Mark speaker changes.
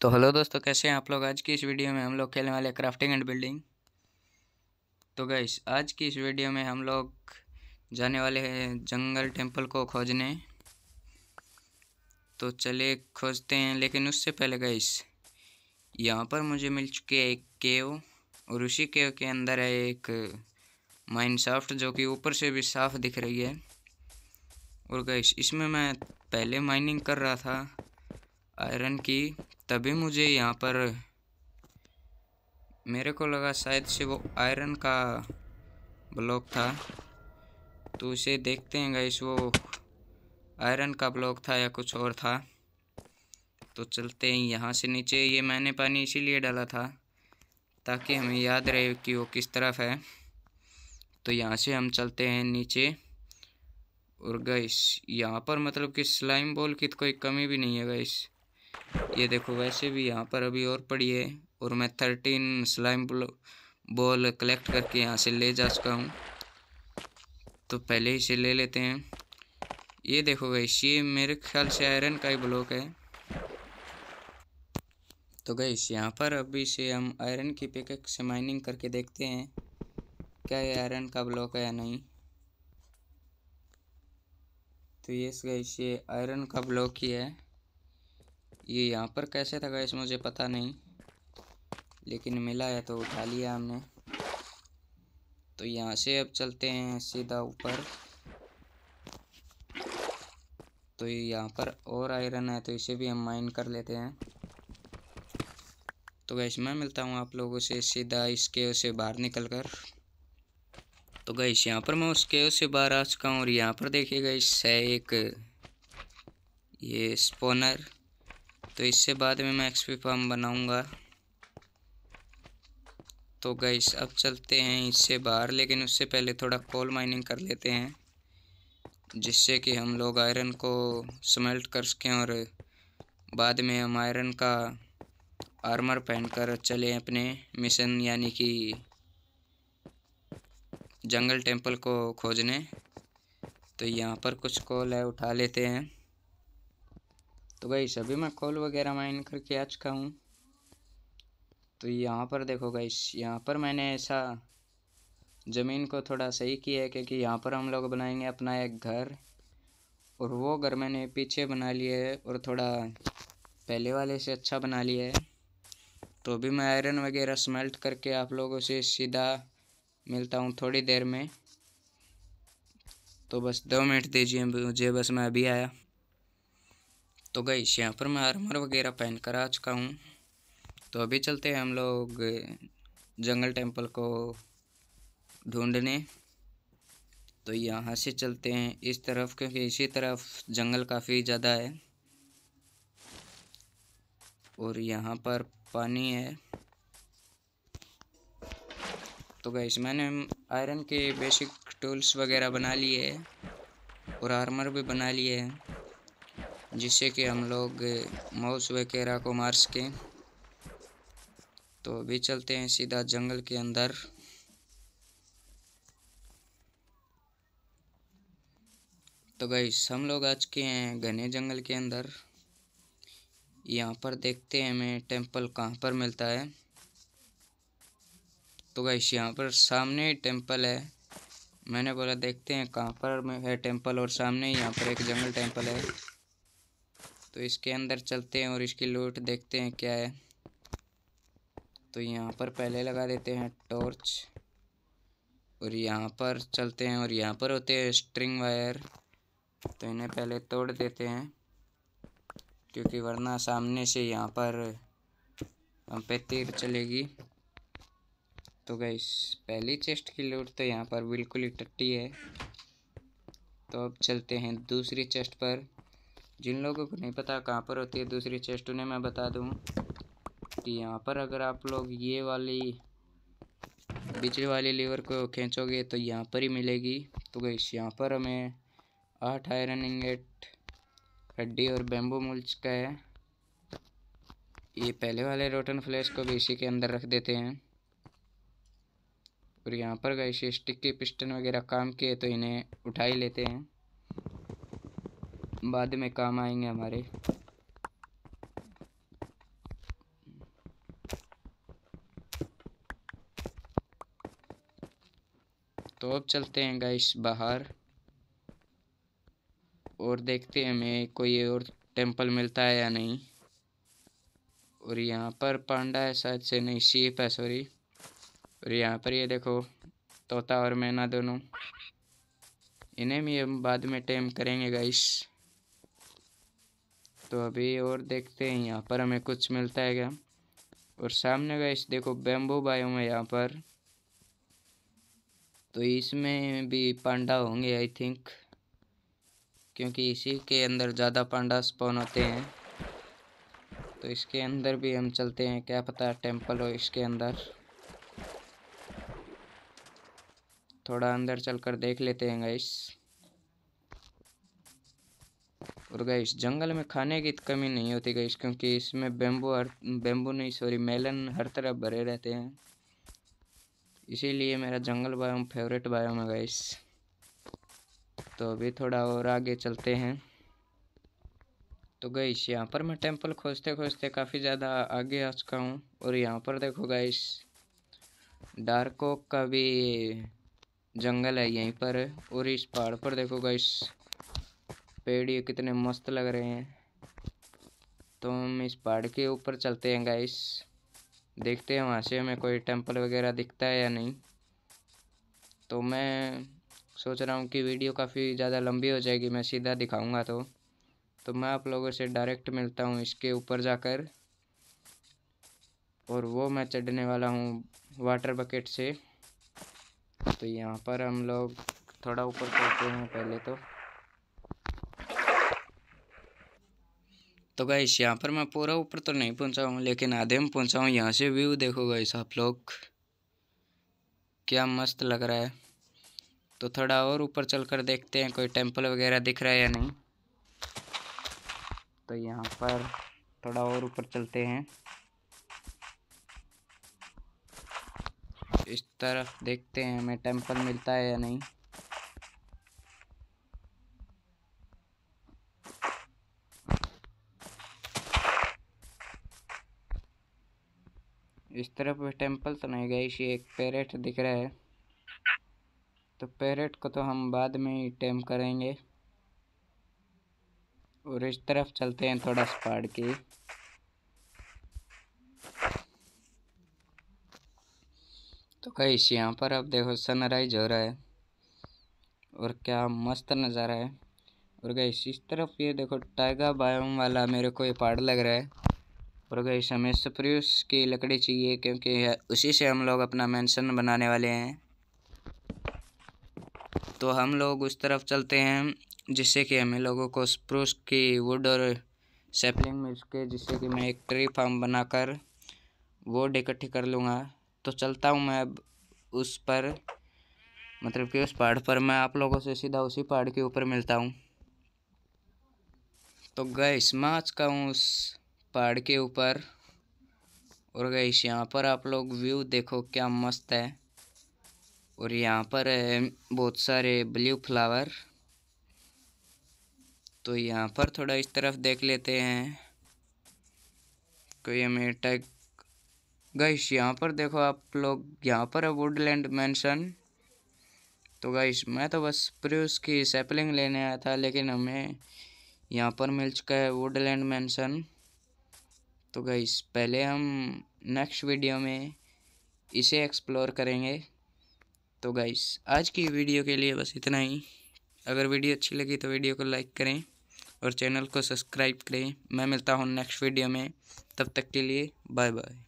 Speaker 1: तो हेलो दोस्तों कैसे हैं आप लोग आज की इस वीडियो में हम लोग खेलने वाले क्राफ्टिंग एंड बिल्डिंग तो गैस आज की इस वीडियो में हम लोग जाने वाले हैं जंगल टेम्पल को खोजने तो चले खोजते हैं लेकिन उससे पहले गैस यहाँ पर मुझे मिल चुके है एक केव और उसी केव के अंदर है एक माइनसाफ्ट जो कि ऊपर से भी साफ दिख रही है और गैस इसमें मैं पहले माइनिंग कर रहा था आयरन की तभी मुझे यहाँ पर मेरे को लगा शायद से वो आयरन का ब्लॉक था तो उसे देखते हैं गाइस वो आयरन का ब्लॉक था या कुछ और था तो चलते हैं यहाँ से नीचे ये मैंने पानी इसीलिए डाला था ताकि हमें याद रहे कि वो किस तरफ है तो यहाँ से हम चलते हैं नीचे और गाइस यहाँ पर मतलब कि स्लाइम बॉल की तो कोई कमी भी नहीं है गाइस ये देखो वैसे भी यहाँ पर अभी और पड़ी है और मैं थर्टीन स्लाइम बॉल कलेक्ट करके यहाँ से ले जा चुका हूँ तो पहले ही से ले लेते हैं ये देखो गैस ये मेरे ख्याल से आयरन का ही ब्लॉक है तो गई यहाँ पर अभी से हम आयरन की पिक से माइनिंग करके देखते हैं क्या ये आयरन का ब्लॉक है या नहीं तो ये गई ये आयरन का ब्लॉक ही है ये यहाँ पर कैसे था गैस मुझे पता नहीं लेकिन मिला है तो उठा लिया हमने तो यहाँ से अब चलते हैं सीधा ऊपर तो यहाँ पर और आयरन है तो इसे भी हम माइन कर लेते हैं तो गैस मैं मिलता हूँ आप लोगों से सीधा इसके से बाहर निकल कर तो गैस यहाँ पर मैं उसके से बाहर आ चुका हूँ और यहाँ पर देखिए गैस है एक ये स्पोनर तो इससे बाद में मैं एक्सपी फार्म बनाऊंगा तो गैस अब चलते हैं इससे बाहर लेकिन उससे पहले थोड़ा कोल माइनिंग कर लेते हैं जिससे कि हम लोग आयरन को स्मेल्ट कर सकें और बाद में हम आयरन का आर्मर पहनकर चले अपने मिशन यानी कि जंगल टेंपल को खोजने तो यहाँ पर कुछ कोल है उठा लेते हैं तो गई अभी मैं कॉल वगैरह माइन करके आ चुका हूँ तो यहाँ पर देखो गई यहाँ पर मैंने ऐसा ज़मीन को थोड़ा सही किया है क्योंकि यहाँ पर हम लोग बनाएंगे अपना एक घर और वो घर मैंने पीछे बना लिया है और थोड़ा पहले वाले से अच्छा बना लिया है तो अभी मैं आयरन वगैरह स्मेल्ट करके आप लोगों से सीधा मिलता हूँ थोड़ी देर में तो बस दो मिनट दीजिए मुझे बस मैं अभी आया तो गई यहाँ पर मैं आर्मर वगैरह पहन कर आ चुका हूँ तो अभी चलते हैं हम लोग जंगल टेम्पल को ढूंढने तो यहाँ से चलते हैं इस तरफ क्योंकि इसी तरफ जंगल काफ़ी ज़्यादा है और यहाँ पर पानी है तो गई मैंने आयरन के बेसिक टूल्स वगैरह बना लिए हैं और आर्मर भी बना लिए हैं जिससे कि हम लोग माउस वगैरह को मार सकें तो अभी चलते हैं सीधा जंगल के अंदर तो गाइस हम लोग आज के हैं घने जंगल के अंदर यहाँ पर देखते हैं हमें टेंपल कहाँ पर मिलता है तो गाइस यहाँ पर सामने ही टेंपल है मैंने बोला देखते हैं कहाँ पर में है टेंपल और सामने ही यहाँ पर एक जंगल टेंपल है तो इसके अंदर चलते हैं और इसकी लूट देखते हैं क्या है तो यहाँ पर पहले लगा देते हैं टॉर्च और यहाँ पर चलते हैं और यहाँ पर होते हैं स्ट्रिंग वायर तो इन्हें पहले तोड़ देते हैं क्योंकि वरना सामने से यहाँ पर हम पे तीर चलेगी तो गई पहली चेस्ट की लूट तो यहाँ पर बिल्कुल ही टट्टी है तो अब चलते हैं दूसरी चेस्ट पर जिन लोगों को नहीं पता कहाँ पर होती है दूसरी चेस्ट तो उन्हें मैं बता दूँ कि यहाँ पर अगर आप लोग ये वाली बिजली वाली लीवर को खींचोगे तो यहाँ पर ही मिलेगी तो गई यहाँ पर हमें आठ आयरन इंगेट हड्डी और बेम्बू मुल्च का है ये पहले वाले रोटन फ्लैश को भी इसी के अंदर रख देते हैं और यहाँ पर गए स्टिक के पिस्टन वगैरह काम किए तो इन्हें उठा ही लेते हैं बाद में काम आएंगे हमारे तो अब चलते हैं गाइस बाहर और देखते हैं हमें कोई और टेंपल मिलता है या नहीं और यहाँ पर पांडा है शायद से नहीं शीप है सॉरी और यहाँ पर ये यह देखो तोता और मैना दोनों इन्हें भी हम बाद में टेम करेंगे गाइस तो अभी और देखते हैं यहाँ पर हमें कुछ मिलता है क्या और सामने का इस देखो बेम्बो बायो है यहाँ पर तो इसमें भी पांडा होंगे आई थिंक क्योंकि इसी के अंदर ज़्यादा पांडा स्पॉन होते हैं तो इसके अंदर भी हम चलते हैं क्या पता टेंपल हो इसके अंदर थोड़ा अंदर चलकर देख लेते हैं गाइस और गई जंगल में खाने की कमी नहीं होती गई क्योंकि इसमें बेम्बू हर बेम्बू नहीं सॉरी मेलन हर तरफ भरे रहते हैं इसीलिए मेरा जंगल बायोम फेवरेट बायोम है गई तो अभी थोड़ा और आगे चलते हैं तो इस यहाँ पर मैं टेम्पल खोजते खोजते काफ़ी ज़्यादा आगे आ चुका हूँ और यहाँ पर देखो इस डार्कोक का भी जंगल है यहीं पर और इस पहाड़ पर देखो गैस पेड़ ये कितने मस्त लग रहे हैं तो हम इस पहाड़ के ऊपर चलते हैं गाइस देखते हैं वहाँ से हमें कोई टेंपल वगैरह दिखता है या नहीं तो मैं सोच रहा हूँ कि वीडियो काफ़ी ज़्यादा लंबी हो जाएगी मैं सीधा दिखाऊंगा तो तो मैं आप लोगों से डायरेक्ट मिलता हूँ इसके ऊपर जाकर और वो मैं चढ़ने वाला हूँ वाटर बकेट से तो यहाँ पर हम लोग थोड़ा ऊपर चलते हैं पहले तो तो गाइस यहाँ पर मैं पूरा ऊपर तो नहीं पहुँचा हूँ लेकिन आधे में पहुँचा हूँ यहाँ से व्यू देखो गाइस आप लोग क्या मस्त लग रहा है तो थोड़ा और ऊपर चलकर देखते हैं कोई टेंपल वगैरह दिख रहा है या नहीं तो यहाँ पर थोड़ा और ऊपर चलते हैं इस तरफ देखते हैं हमें टेंपल मिलता है या नहीं इस तरफ तो नहीं गई ये एक पैरेट दिख रहा है तो पैरेट को तो हम बाद में ही टेम करेंगे और इस तरफ चलते हैं थोड़ा स्पाड की तो कहीं यहाँ पर आप देखो सनराइज हो रहा है और क्या मस्त नज़ारा है और गई इस तरफ ये देखो टाइगर बायोम वाला मेरे को ये पहाड़ लग रहा है और गई हमें सप्रूस की लकड़ी चाहिए क्योंकि उसी से हम लोग अपना मेंशन बनाने वाले हैं तो हम लोग उस तरफ चलते हैं जिससे कि हमें लोगों को स्प्रूस की वुड और सैपलिंग मिल सके जिससे कि मैं एक ट्री फार्म बनाकर वुड इकट्ठी कर लूँगा तो चलता हूँ मैं अब उस पर मतलब कि उस पहाड़ पर मैं आप लोगों से सीधा उसी पहाड़ के ऊपर मिलता हूँ तो गैस मैं आज का उस पहाड़ के ऊपर और गई यहाँ पर आप लोग व्यू देखो क्या मस्त है और यहाँ पर है बहुत सारे ब्लू फ्लावर तो यहाँ पर थोड़ा इस तरफ देख लेते हैं कोई हमें टैग गईश यहाँ पर देखो आप लोग यहाँ पर है वुडलैंड मैंसन तो गईश मैं तो बस प्रूस की सैपलिंग लेने आया था लेकिन हमें यहाँ पर मिल चुका है वुडलैंड मैंसन तो गाइस पहले हम नेक्स्ट वीडियो में इसे एक्सप्लोर करेंगे तो गाइस आज की वीडियो के लिए बस इतना ही अगर वीडियो अच्छी लगी तो वीडियो को लाइक करें और चैनल को सब्सक्राइब करें मैं मिलता हूँ नेक्स्ट वीडियो में तब तक के लिए बाय बाय